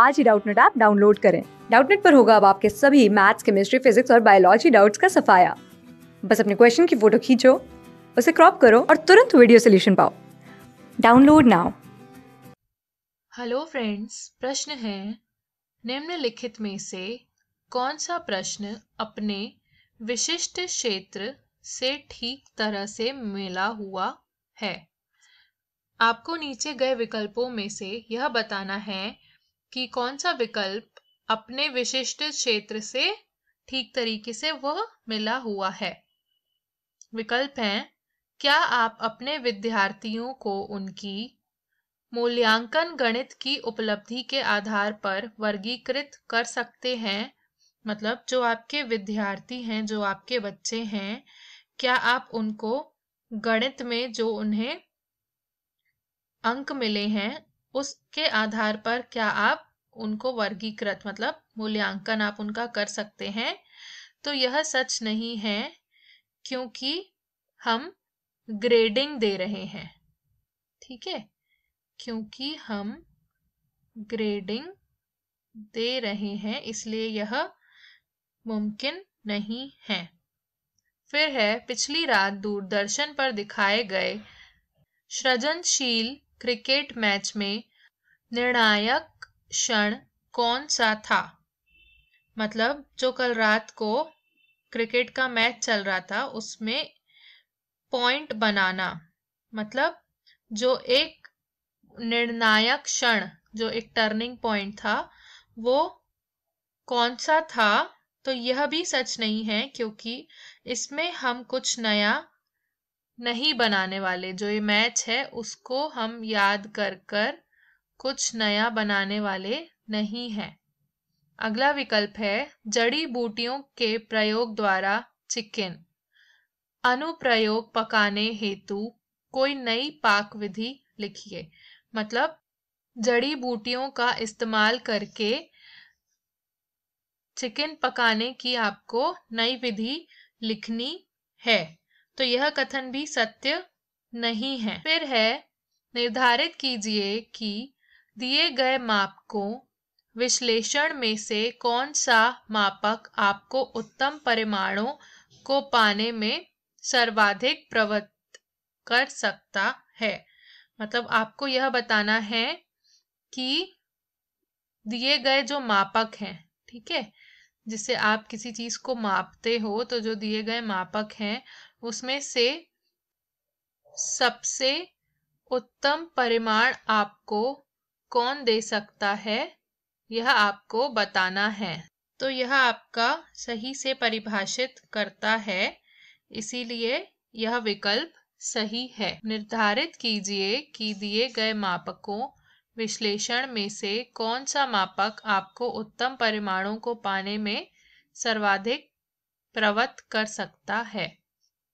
आज ही Doubtnut app download करें डाउटनेट पर होगा अब आपके सभी मैथ्स केमिस्ट्री फिजिक्स और बायोलॉजी डाउट्स का सफाया बस अपने क्वेश्चन की फोटो खींचो उसे क्रॉप करो और तुरंत वीडियो सोल्यूशन पाओ डाउनलोड नाउ हेलो फ्रेंड्स प्रश्न है निम्नलिखित में से कौन सा प्रश्न अपने विशिष्ट क्षेत्र से ठीक तरह से मिला हुआ है आपको नीचे गए विकल्पों में से यह बताना है कि कौन सा विकल्प अपने विशिष्ट क्षेत्र से ठीक तरीके से वह मिला हुआ है विकल्प हैं क्या आप अपने विद्यार्थियों को उनकी मूल्यांकन गणित की उपलब्धि के आधार पर वर्गीकृत कर सकते हैं मतलब जो आपके विद्यार्थी हैं जो आपके बच्चे हैं क्या आप उनको गणित में जो उन्हें अंक मिले हैं उसके आधार पर क्या आप उनको वर्गीकृत मतलब मूल्यांकन आप उनका कर सकते हैं तो यह सच नहीं है क्योंकि हम ग्रेडिंग दे रहे हैं ठीक है क्योंकि हम ग्रेडिंग दे रहे हैं इसलिए यह मुमकिन नहीं है फिर है पिछली रात दूरदर्शन पर दिखाए गए सृजनशील क्रिकेट मैच में निर्णायक क्षण कौन सा था मतलब जो कल रात को क्रिकेट का मैच चल रहा था उसमें पॉइंट बनाना मतलब जो एक निर्णायक क्षण जो एक टर्निंग पॉइंट था वो कौन सा था तो यह भी सच नहीं है क्योंकि इसमें हम कुछ नया नहीं बनाने वाले जो ये मैच है उसको हम याद कर कर कुछ नया बनाने वाले नहीं हैं अगला विकल्प है जड़ी बूटियों के प्रयोग द्वारा चिकन अनुप्रयोग पकाने हेतु कोई नई पाक विधि लिखिए मतलब जड़ी बूटियों का इस्तेमाल करके चिकन पकाने की आपको नई विधि लिखनी है तो यह कथन भी सत्य नहीं है फिर है निर्धारित कीजिए कि दिए गए माप को विश्लेषण में से कौन सा मापक आपको उत्तम परिमाणों को पाने में सर्वाधिक प्रवृत्त कर सकता है मतलब आपको यह बताना है कि दिए गए जो मापक हैं ठीक है जिससे आप किसी चीज को मापते हो तो जो दिए गए मापक हैं उसमें से सबसे उत्तम परिमाण आपको कौन दे सकता है यह आपको बताना है तो यह आपका सही से परिभाषित करता है इसीलिए यह विकल्प सही है निर्धारित कीजिए कि दिए गए मापकों विश्लेषण में से कौन सा मापक आपको उत्तम परिमाणों को पाने में सर्वाधिक प्रवत कर सकता है